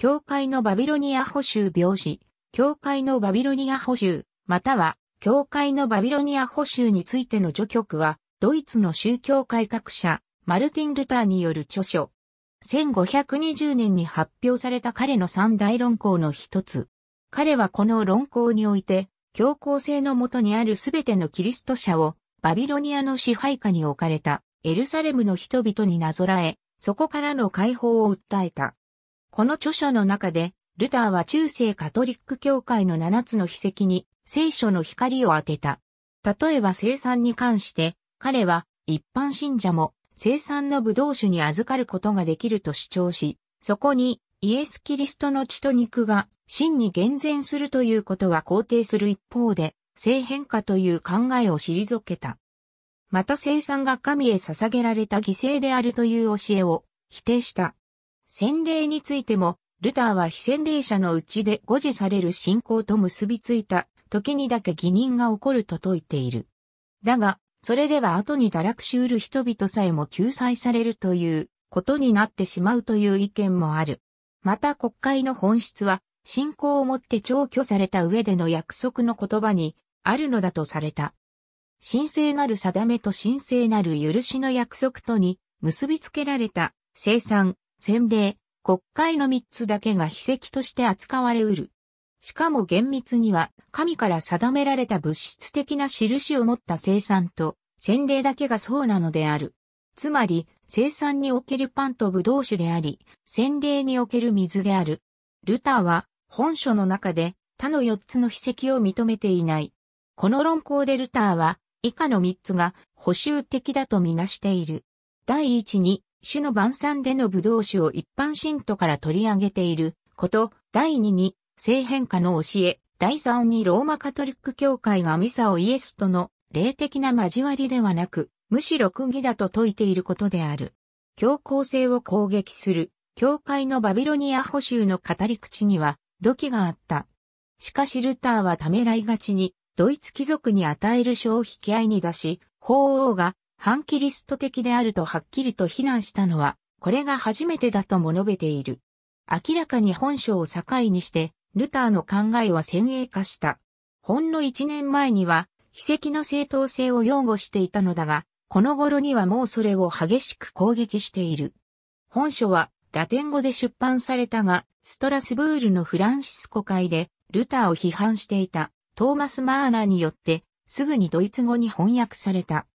教会のバビロニア補修病死、教会のバビロニア補修、または、教会のバビロニア補修についての序曲は、ドイツの宗教改革者、マルティン・ルターによる著書。1520年に発表された彼の三大論考の一つ。彼はこの論考において、教皇制のもとにあるすべてのキリスト者を、バビロニアの支配下に置かれた、エルサレムの人々になぞらえ、そこからの解放を訴えた。この著書の中で、ルターは中世カトリック教会の7つの秘跡に聖書の光を当てた。例えば生産に関して、彼は一般信者も生産の武道酒に預かることができると主張し、そこにイエス・キリストの血と肉が真に厳然するということは肯定する一方で、性変化という考えを退けた。また生産が神へ捧げられた犠牲であるという教えを否定した。洗礼についても、ルターは非洗礼者のうちで誤示される信仰と結びついた時にだけ疑人が起こると説いている。だが、それでは後に堕落しうる人々さえも救済されるということになってしまうという意見もある。また国会の本質は、信仰をもって長居された上での約束の言葉にあるのだとされた。神聖なる定めと神聖なる許しの約束とに結びつけられた生産、洗礼、国会の3つだけが秘跡として扱われうる。しかも厳密には、神から定められた物質的な印を持った生産と、洗礼だけがそうなのである。つまり、生産におけるパンと葡萄酒であり、洗礼における水である。ルターは、本書の中で、他の4つの秘跡を認めていない。この論考でルターは、以下の3つが補修的だとみなしている。第1に、主の晩餐での武道酒を一般信徒から取り上げていること、第二に、性変化の教え、第三にローマカトリック教会がミサをイエスとの霊的な交わりではなく、むしろ区議だと説いていることである。教皇制を攻撃する、教会のバビロニア補修の語り口には、土器があった。しかしルターはためらいがちに、ドイツ貴族に与える消を引き合いに出し、法王が反キリスト的であるとはっきりと非難したのは、これが初めてだとも述べている。明らかに本書を境にして、ルターの考えは先鋭化した。ほんの一年前には、秘跡の正当性を擁護していたのだが、この頃にはもうそれを激しく攻撃している。本書はラテン語で出版されたが、ストラスブールのフランシスコ会でルターを批判していたトーマス・マーナによってすぐにドイツ語に翻訳された。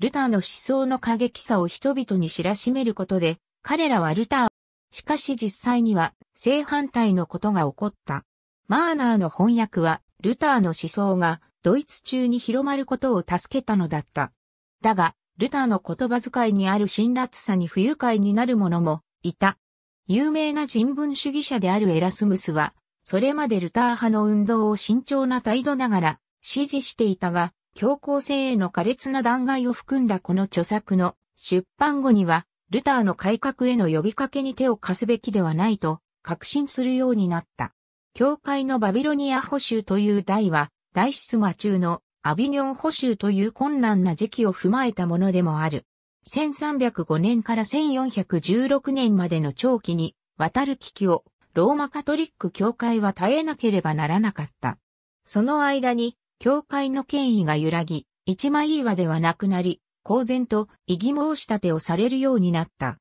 ルターの思想の過激さを人々に知らしめることで、彼らはルターしかし実際には正反対のことが起こった。マーナーの翻訳は、ルターの思想がドイツ中に広まることを助けたのだった。だが、ルターの言葉遣いにある辛辣さに不愉快になる者もいた。有名な人文主義者であるエラスムスは、それまでルター派の運動を慎重な態度ながら支持していたが、強硬性への苛烈な弾劾を含んだこの著作の出版後には、ルターの改革への呼びかけに手を貸すべきではないと確信するようになった。教会のバビロニア保守という題は、大シス中のアビニョン保守という困難な時期を踏まえたものでもある。1305年から1416年までの長期に渡る危機をローマカトリック教会は耐えなければならなかった。その間に教会の権威が揺らぎ、一枚岩ではなくなり、公然と異議申し立てをされるようになった。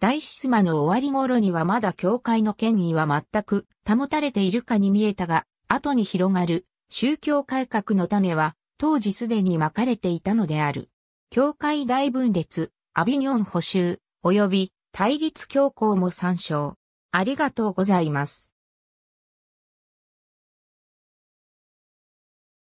大シスマの終わり頃にはまだ教会の権威は全く保たれているかに見えたが、後に広がる宗教改革の種は当時すでに巻かれていたのである。教会大分裂、アビニョン補修、及び対立教皇も参照。ありがとうございます。